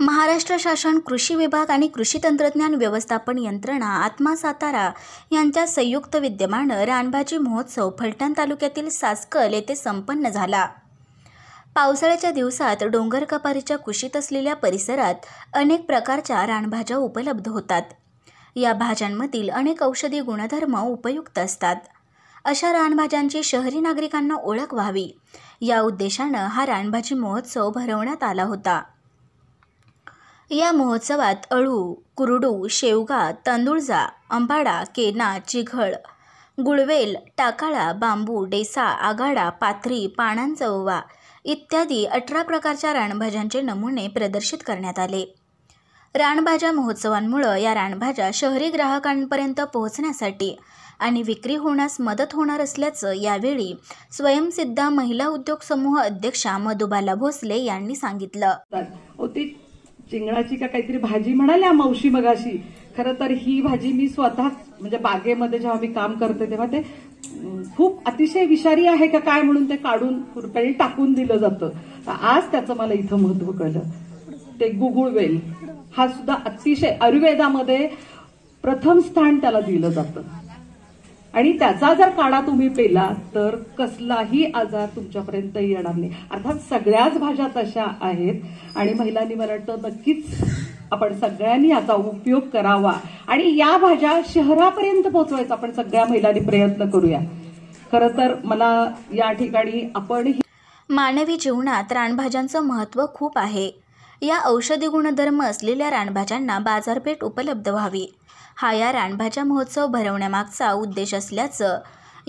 महाराष्ट्र शासन कृषी विभाग आणि कृषी तंत्रज्ञान व्यवस्थापन यंत्रणा आत्मा सातारा यांच्या संयुक्त विद्यमानं रानभाजी महोत्सव फलटण तालुक्यातील सासकल येथे संपन्न झाला पावसाळ्याच्या दिवसात डोंगर कपारीच्या कुशीत असलेल्या परिसरात अनेक प्रकारच्या रानभाज्या उपलब्ध होतात या भाज्यांमधील अनेक औषधी गुणधर्म उपयुक्त असतात अशा रानभाज्यांची शहरी नागरिकांना ओळख व्हावी या उद्देशानं हा रानभाजी महोत्सव भरवण्यात आला होता या महोत्सवात अळू कुरडू शेवगा तांदुळजा अंबाडा केना चिघळ गुळवेल टाकाळा बांबू डेसा आघाडा पाथरी पानांचववा इत्यादी अठरा प्रकारच्या रानभाज्यांचे नमुने प्रदर्शित करण्यात आले रानभाज्या महोत्सवांमुळं या रानभाज्या शहरी ग्राहकांपर्यंत पोहोचण्यासाठी आणि विक्री होण्यास मदत होणार असल्याचं यावेळी स्वयंसिद्धा महिला उद्योग समूह अध्यक्षा मधुबाला भोसले यांनी सांगितलं चिंगळाची का काहीतरी भाजी म्हणाल्या मावशी मगाशी खरं तर ही भाजी मी स्वतःच म्हणजे बागेमध्ये जेव्हा मी काम करते तेव्हा ते खूप अतिशय विषारी आहे का काय म्हणून ते काढून खुरप्याने टाकून दिलं जातं आज त्याचं मला इथं महत्व कळलं ते गुगुळवेल वेल हा सुद्धा अतिशय आयुर्वेदामध्ये प्रथम स्थान त्याला दिलं जातं आणि त्याचा जर काढा तुम्ही पेला तर कसलाही आजार तुमच्यापर्यंत येणार नाही अर्थात सगळ्याच भाज्या तशा आहेत आणि महिलांनी मला वाटतं नक्कीच आपण सगळ्यांनी याचा उपयोग करावा आणि या भाज्या शहरापर्यंत पोहोचवायचा आपण सगळ्या महिलांनी प्रयत्न करूया खरं तर मला या ठिकाणी आपण मानवी जीवनात रानभाज्यांचं महत्त्व खूप आहे या औषधी गुणधर्म असलेल्या रानभाज्यांना बाजारपेठ उपलब्ध व्हावी हा या रानभाज्या महोत्सव भरवण्यामागचा उद्देश असल्याचं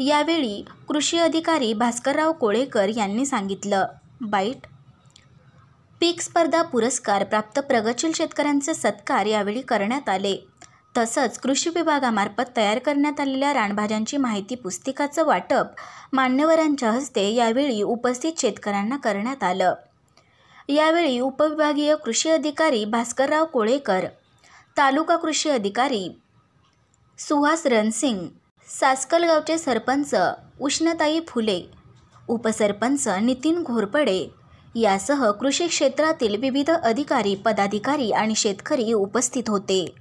यावेळी कृषी अधिकारी भास्करराव कोळेकर यांनी सांगितलं बाईट पीक स्पर्धा पुरस्कार प्राप्त प्रगतशील शेतकऱ्यांचे सत्कार यावेळी करण्यात आले तसंच कृषी विभागामार्फत तयार करण्यात आलेल्या रानभाज्यांची माहिती पुस्तिकाचं वाटप मान्यवरांच्या हस्ते यावेळी उपस्थित शेतकऱ्यांना करण्यात आलं यावेळी उपविभागीय कृषी अधिकारी भास्करराव कोळेकर तालुका कृषी अधिकारी सुहास रणसिंग सासकलगावचे सरपंच उष्णताई फुले उपसरपंच नितीन घोरपडे यासह कृषी क्षेत्रातील विविध अधिकारी पदाधिकारी आणि शेतकरी उपस्थित होते